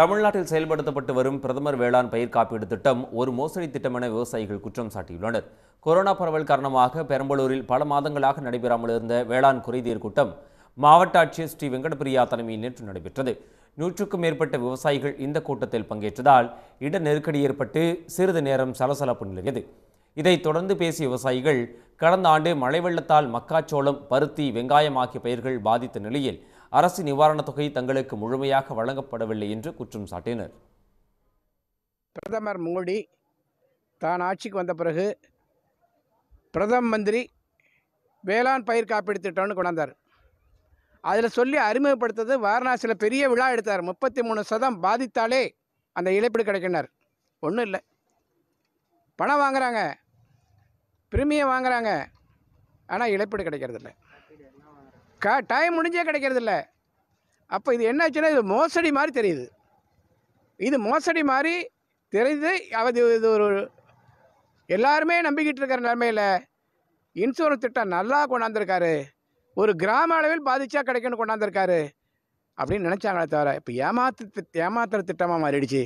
தமிழ்நாட்டில் செயல்படுத்தப்பட்டு வரும் பிரதமர் வேளாண் பயிர் காப்பீடு திட்டம் ஒரு மோசடி திட்டம் என விவசாயிகள் குற்றம் சாட்டியுள்ளனர் கொரோனா பரவல் காரணமாக பெரம்பலூரில் பல மாதங்களாக நடைபெறாமல் இருந்த வேளாண் குறைதீர் கூட்டம் மாவட்ட ஆட்சியர் ஸ்ரீ வெங்கடபிரியா தலைமையில் நேற்று நடைபெற்றது நூற்றுக்கும் மேற்பட்ட விவசாயிகள் இந்த கூட்டத்தில் பங்கேற்றதால் இட நெருக்கடி ஏற்பட்டு சிறிது நேரம் சலசலப்பு நிலவியது இதைத் தொடர்ந்து பேசிய விவசாயிகள் கடந்த ஆண்டு மழை வெள்ளத்தால் மக்காச்சோளம் பருத்தி வெங்காயம் ஆகிய பயிர்கள் பாதித்த நிலையில் அரசு நிவாரணத் தொகை தங்களுக்கு முழுமையாக வழங்கப்படவில்லை என்று குற்றம் சாட்டினர் பிரதமர் மோடி தான் ஆட்சிக்கு வந்த பிறகு பிரதம மந்திரி வேளாண் பயிர் காப்பீடு திட்டம்னு கொண்டாந்தார் அதில் சொல்லி அறிமுகப்படுத்தது வாரணாசியில் பெரிய விழா எடுத்தார் முப்பத்தி மூணு சதம் பாதித்தாலே அந்த இழப்பீடு கிடைக்கினார் ஒன்றும் இல்லை பணம் வாங்குகிறாங்க பிரிமியம் வாங்குகிறாங்க ஆனால் இழப்பீடு கிடைக்கிறதில்ல க டைம் முடிஞ்சே கிடைக்கிறதில்ல அப்போ இது என்ன ஆச்சுன்னா இது மோசடி மாதிரி தெரியுது இது மோசடி மாதிரி தெரிந்து அவது இது ஒரு எல்லாருமே நம்பிக்கிட்டு இருக்கிற நிலமையில் இன்சூரன்ஸ் திட்டம் நல்லா கொண்டாந்துருக்காரு ஒரு கிராம அளவில் பாதிச்சா கிடைக்கும்னு கொண்டாந்துருக்காரு அப்படின்னு நினச்சாங்களே தவிர இப்போ ஏமாத்து ஏமாத்துற திட்டமாக மாறிடுச்சு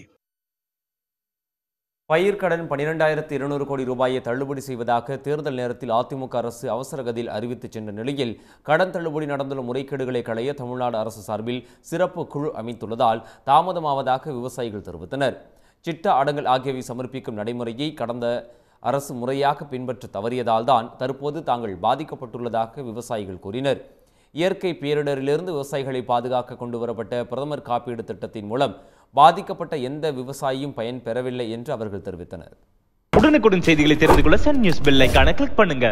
பயிர்க்கடன் பனிரெண்டாயிரத்து இருநூறு கோடி ரூபாயை தள்ளுபடி செய்வதாக தேர்தல் நேரத்தில் அதிமுக அரசு அவசரகதியில் அறிவித்து சென்ற நிலையில் கடன் தள்ளுபடி நடந்துள்ள முறைகேடுகளை களைய தமிழ்நாடு அரசு சார்பில் சிறப்பு குழு அமைத்துள்ளதால் தாமதமாவதாக விவசாயிகள் தெரிவித்தனர் சிட்ட அடங்கல் ஆகியவை சமர்ப்பிக்கும் நடைமுறையை கடந்த அரசு முறையாக பின்பற்ற தவறியதால் தான் தற்போது தாங்கள் பாதிக்கப்பட்டுள்ளதாக விவசாயிகள் கூறினர் இயற்கை பேரிடரிலிருந்து விவசாயிகளை பாதுகாக்க கொண்டு வரப்பட்ட பிரதமர் காப்பீடு திட்டத்தின் மூலம் பாதிக்கப்பட்ட எந்த விவசாயியும் பயன் பெறவில்லை என்று அவர்கள் தெரிவித்தனர் உடனுக்குடன் செய்திகளை தெரிந்து கொள்ள சன் நியூஸ் பெல்லைக்கான கிளிக் பண்ணுங்க